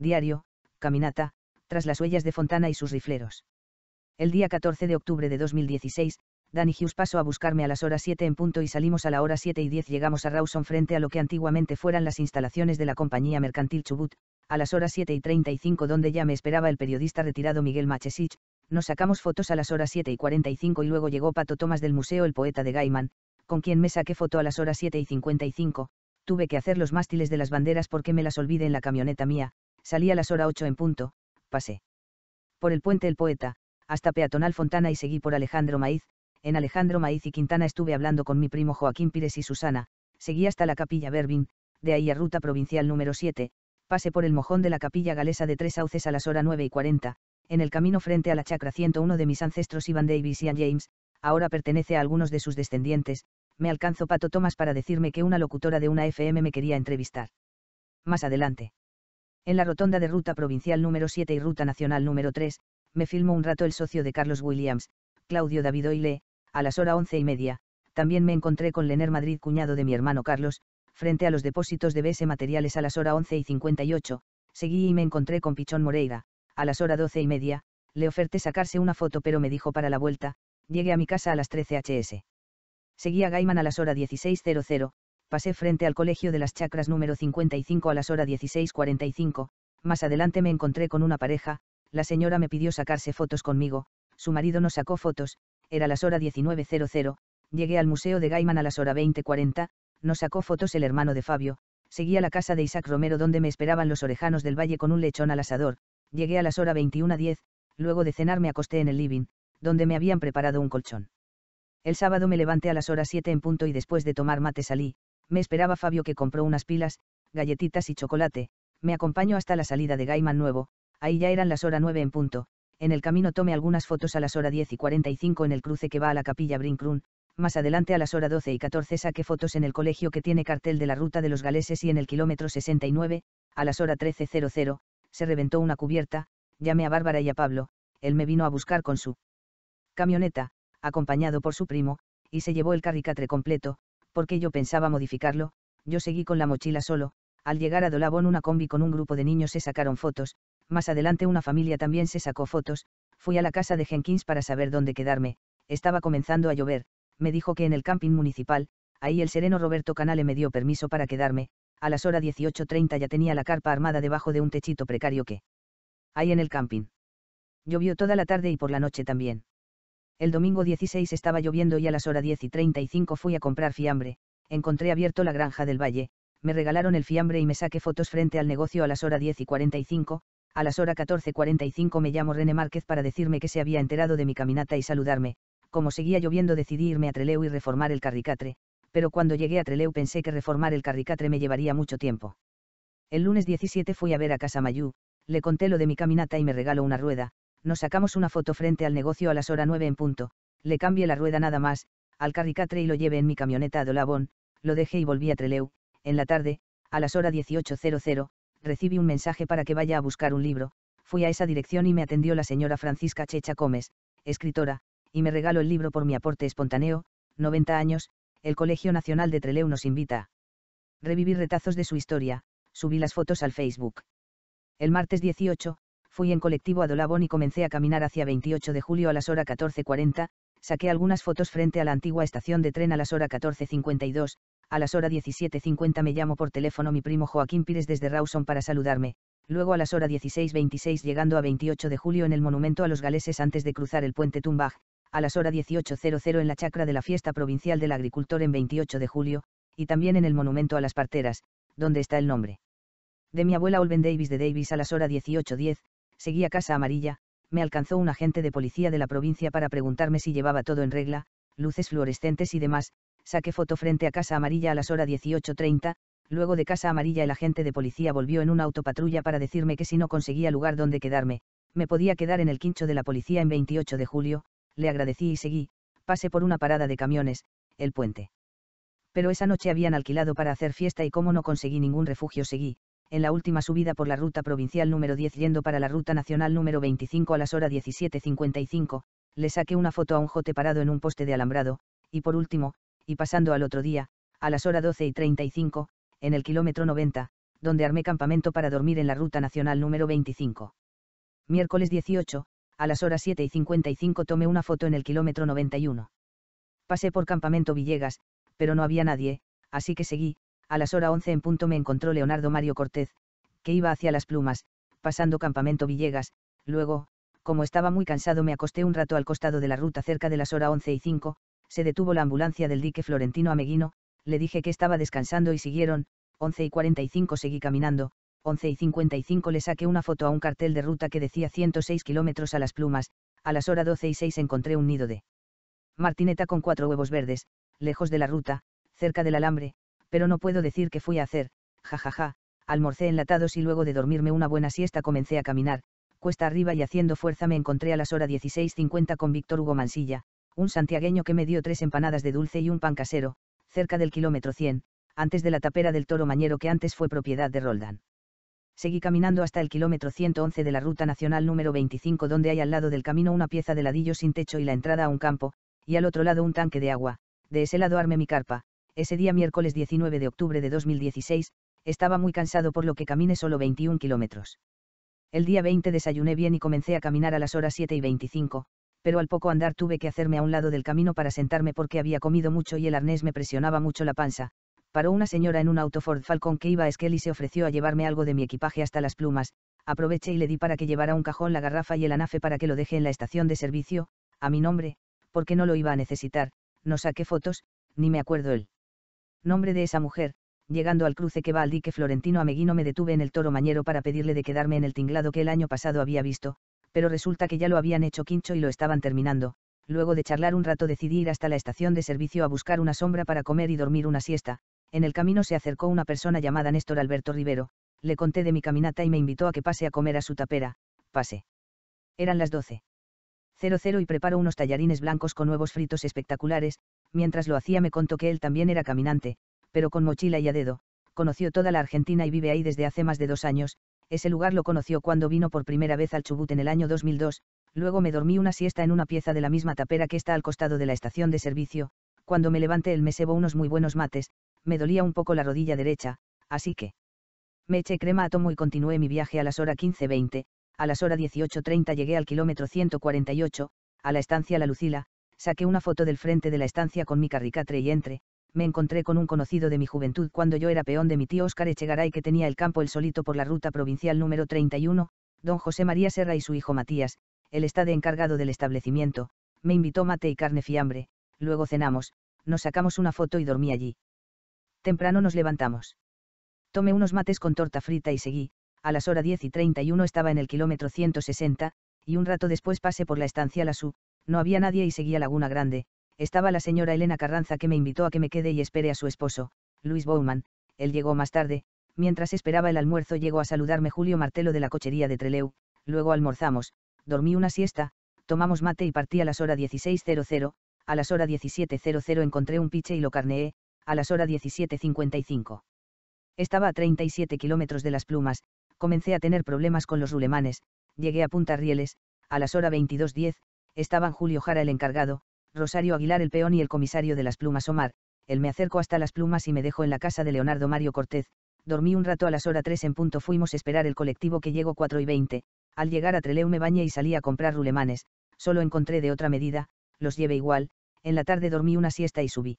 Diario, caminata, tras las huellas de Fontana y sus rifleros. El día 14 de octubre de 2016, Danny Hughes pasó a buscarme a las horas 7 en punto y salimos a la hora 7 y 10 llegamos a Rawson frente a lo que antiguamente fueran las instalaciones de la compañía mercantil Chubut, a las horas 7 y 35 donde ya me esperaba el periodista retirado Miguel Machesich, nos sacamos fotos a las horas 7 y 45 y luego llegó Pato Tomás del Museo El Poeta de Gaiman, con quien me saqué foto a las horas 7 y 55, tuve que hacer los mástiles de las banderas porque me las olvidé en la camioneta mía, salí a las hora 8 en punto, pasé. Por el puente El Poeta, hasta Peatonal Fontana y seguí por Alejandro Maíz, en Alejandro Maíz y Quintana estuve hablando con mi primo Joaquín Pires y Susana, seguí hasta la Capilla Berbin, de ahí a Ruta Provincial número 7, pasé por el mojón de la Capilla Galesa de Tres Sauces a las hora 9 y 40, en el camino frente a la chacra 101 de mis ancestros Ivan Davis y James, ahora pertenece a algunos de sus descendientes, me alcanzó Pato Tomás para decirme que una locutora de una FM me quería entrevistar. Más adelante en la rotonda de Ruta Provincial número 7 y Ruta Nacional número 3, me filmó un rato el socio de Carlos Williams, Claudio David Oile, a las hora once y media, también me encontré con Lenner Madrid, cuñado de mi hermano Carlos, frente a los depósitos de BS Materiales a las hora 11 y 58, seguí y me encontré con Pichón Moreira, a las hora doce y media, le oferté sacarse una foto pero me dijo para la vuelta, llegué a mi casa a las 13 HS. Seguí a Gaiman a las hora 16.00, pasé frente al colegio de las chacras número 55 a las horas 16.45, más adelante me encontré con una pareja, la señora me pidió sacarse fotos conmigo, su marido nos sacó fotos, era las horas 19.00, llegué al museo de Gaiman a las hora 20.40, nos sacó fotos el hermano de Fabio, seguí a la casa de Isaac Romero donde me esperaban los orejanos del valle con un lechón al asador, llegué a las horas 21.10, luego de cenar me acosté en el living, donde me habían preparado un colchón. El sábado me levanté a las horas 7 en punto y después de tomar mate salí, me esperaba Fabio que compró unas pilas, galletitas y chocolate, me acompañó hasta la salida de Gaiman Nuevo, ahí ya eran las horas 9 en punto, en el camino tomé algunas fotos a las hora 10 y 45 en el cruce que va a la capilla Brinkrun, más adelante a las hora 12 y 14 saqué fotos en el colegio que tiene cartel de la ruta de los galeses y en el kilómetro 69, a las hora 13.00, se reventó una cubierta, llamé a Bárbara y a Pablo, él me vino a buscar con su camioneta, acompañado por su primo, y se llevó el carricatre completo, porque yo pensaba modificarlo, yo seguí con la mochila solo, al llegar a Dolabón una combi con un grupo de niños se sacaron fotos, más adelante una familia también se sacó fotos, fui a la casa de Jenkins para saber dónde quedarme, estaba comenzando a llover, me dijo que en el camping municipal, ahí el sereno Roberto Canale me dio permiso para quedarme, a las horas 18.30 ya tenía la carpa armada debajo de un techito precario que hay en el camping. Llovió toda la tarde y por la noche también. El domingo 16 estaba lloviendo y a las horas 10 y 35 fui a comprar fiambre, encontré abierto la granja del valle, me regalaron el fiambre y me saqué fotos frente al negocio a las horas 10 y 45, a las horas 45 me llamó René Márquez para decirme que se había enterado de mi caminata y saludarme, como seguía lloviendo decidí irme a Treleu y reformar el carricatre, pero cuando llegué a Treleu pensé que reformar el carricatre me llevaría mucho tiempo. El lunes 17 fui a ver a Casa Mayú, le conté lo de mi caminata y me regaló una rueda, nos sacamos una foto frente al negocio a las hora 9 en punto, le cambié la rueda nada más, al carricatre y lo llevé en mi camioneta a Dolabón, lo dejé y volví a Treleu, en la tarde, a las hora 18.00, recibí un mensaje para que vaya a buscar un libro, fui a esa dirección y me atendió la señora Francisca Checha Gómez, escritora, y me regaló el libro por mi aporte espontáneo, 90 años, el Colegio Nacional de Treleu nos invita. revivir retazos de su historia, subí las fotos al Facebook. El martes 18, fui en colectivo a Dolabón y comencé a caminar hacia 28 de julio a las hora 14.40, saqué algunas fotos frente a la antigua estación de tren a las hora 14.52, a las hora 17.50 me llamo por teléfono mi primo Joaquín Pires desde Rawson para saludarme, luego a las hora 16.26 llegando a 28 de julio en el monumento a los galeses antes de cruzar el puente Tumbag, a las hora 18.00 en la chacra de la fiesta provincial del agricultor en 28 de julio, y también en el monumento a las parteras, donde está el nombre. De mi abuela Olven Davis de Davis a las hora 18.10, seguí a Casa Amarilla, me alcanzó un agente de policía de la provincia para preguntarme si llevaba todo en regla, luces fluorescentes y demás, saqué foto frente a Casa Amarilla a las horas 18.30, luego de Casa Amarilla el agente de policía volvió en una autopatrulla para decirme que si no conseguía lugar donde quedarme, me podía quedar en el quincho de la policía en 28 de julio, le agradecí y seguí, pasé por una parada de camiones, el puente. Pero esa noche habían alquilado para hacer fiesta y como no conseguí ningún refugio seguí, en la última subida por la ruta provincial número 10 yendo para la ruta nacional número 25 a las horas 17.55, le saqué una foto a un jote parado en un poste de alambrado, y por último, y pasando al otro día, a las horas 12 en el kilómetro 90, donde armé campamento para dormir en la ruta nacional número 25. Miércoles 18, a las horas 7 y 55 tomé una foto en el kilómetro 91. Pasé por campamento Villegas, pero no había nadie, así que seguí, a las hora 11 en punto me encontró Leonardo Mario Cortés, que iba hacia las plumas, pasando Campamento Villegas, luego, como estaba muy cansado me acosté un rato al costado de la ruta cerca de las hora 11 y 5, se detuvo la ambulancia del dique Florentino Ameguino, le dije que estaba descansando y siguieron, 11 y 45 seguí caminando, 11 y 55 le saqué una foto a un cartel de ruta que decía 106 kilómetros a las plumas, a las hora 12 y 6 encontré un nido de martineta con cuatro huevos verdes, lejos de la ruta, cerca del alambre, pero no puedo decir qué fui a hacer, jajaja, ja, ja, almorcé enlatados y luego de dormirme una buena siesta comencé a caminar, cuesta arriba y haciendo fuerza me encontré a las horas 16.50 con Víctor Hugo Mansilla, un santiagueño que me dio tres empanadas de dulce y un pan casero, cerca del kilómetro 100, antes de la tapera del toro mañero que antes fue propiedad de Roldán. Seguí caminando hasta el kilómetro 111 de la Ruta Nacional número 25 donde hay al lado del camino una pieza de ladillo sin techo y la entrada a un campo, y al otro lado un tanque de agua, de ese lado armé mi carpa, ese día miércoles 19 de octubre de 2016, estaba muy cansado por lo que caminé solo 21 kilómetros. El día 20 desayuné bien y comencé a caminar a las horas 7 y 25, pero al poco andar tuve que hacerme a un lado del camino para sentarme porque había comido mucho y el arnés me presionaba mucho la panza. Paró una señora en un auto Ford Falcon que iba a Esquel y se ofreció a llevarme algo de mi equipaje hasta las plumas, aproveché y le di para que llevara un cajón la garrafa y el anafe para que lo deje en la estación de servicio, a mi nombre, porque no lo iba a necesitar, no saqué fotos, ni me acuerdo él nombre de esa mujer, llegando al cruce que va al dique florentino ameguino me detuve en el toro mañero para pedirle de quedarme en el tinglado que el año pasado había visto, pero resulta que ya lo habían hecho quincho y lo estaban terminando, luego de charlar un rato decidí ir hasta la estación de servicio a buscar una sombra para comer y dormir una siesta, en el camino se acercó una persona llamada Néstor Alberto Rivero, le conté de mi caminata y me invitó a que pase a comer a su tapera, pase. Eran las doce. 00 y preparo unos tallarines blancos con nuevos fritos espectaculares, mientras lo hacía me contó que él también era caminante, pero con mochila y a dedo, conoció toda la Argentina y vive ahí desde hace más de dos años, ese lugar lo conoció cuando vino por primera vez al Chubut en el año 2002, luego me dormí una siesta en una pieza de la misma tapera que está al costado de la estación de servicio, cuando me levanté el me unos muy buenos mates, me dolía un poco la rodilla derecha, así que... Me eché crema a tomo y continué mi viaje a las horas 15.20, a las horas 18.30 llegué al kilómetro 148, a la estancia La Lucila, saqué una foto del frente de la estancia con mi carricatre y entre, me encontré con un conocido de mi juventud cuando yo era peón de mi tío Óscar Echegaray que tenía el campo el solito por la ruta provincial número 31, don José María Serra y su hijo Matías, el está de encargado del establecimiento, me invitó mate y carne fiambre, luego cenamos, nos sacamos una foto y dormí allí. Temprano nos levantamos. Tomé unos mates con torta frita y seguí, a las horas 10 y 31 estaba en el kilómetro 160, y un rato después pasé por la estancia La Su, no había nadie y seguía Laguna Grande, estaba la señora Elena Carranza que me invitó a que me quede y espere a su esposo, Luis Bowman, él llegó más tarde, mientras esperaba el almuerzo llegó a saludarme Julio Martelo de la cochería de Treleu, luego almorzamos, dormí una siesta, tomamos mate y partí a las hora 16.00, a las hora 17.00 encontré un piche y lo carneé, a las hora 17.55. Estaba a 37 kilómetros de las plumas, comencé a tener problemas con los rulemanes, llegué a Punta Rieles, a las hora 22.10, estaban Julio Jara el encargado, Rosario Aguilar el peón y el comisario de las plumas Omar, él me acercó hasta las plumas y me dejó en la casa de Leonardo Mario Cortez, dormí un rato a las horas 3 en punto fuimos a esperar el colectivo que llegó 4 y 20, al llegar a Treleu me bañé y salí a comprar rulemanes, solo encontré de otra medida, los llevé igual, en la tarde dormí una siesta y subí.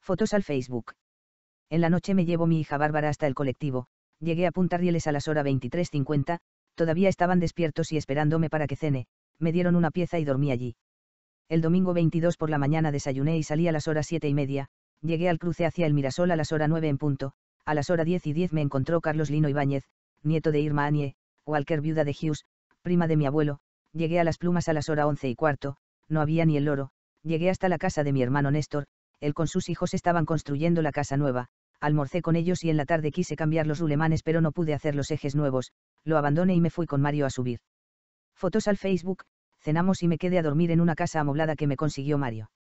Fotos al Facebook. En la noche me llevo mi hija Bárbara hasta el colectivo, llegué a Punta Rieles a las horas 23.50, todavía estaban despiertos y esperándome para que cene, me dieron una pieza y dormí allí. El domingo 22 por la mañana desayuné y salí a las horas siete y media, llegué al cruce hacia el Mirasol a las horas 9 en punto, a las horas 10 y 10 me encontró Carlos Lino Ibáñez, nieto de Irma Anie, Walker viuda de Hughes, prima de mi abuelo, llegué a las plumas a las horas 11 y cuarto, no había ni el loro, llegué hasta la casa de mi hermano Néstor, él con sus hijos estaban construyendo la casa nueva, almorcé con ellos y en la tarde quise cambiar los rulemanes pero no pude hacer los ejes nuevos, lo abandoné y me fui con Mario a subir. Fotos al Facebook, cenamos y me quedé a dormir en una casa amoblada que me consiguió Mario.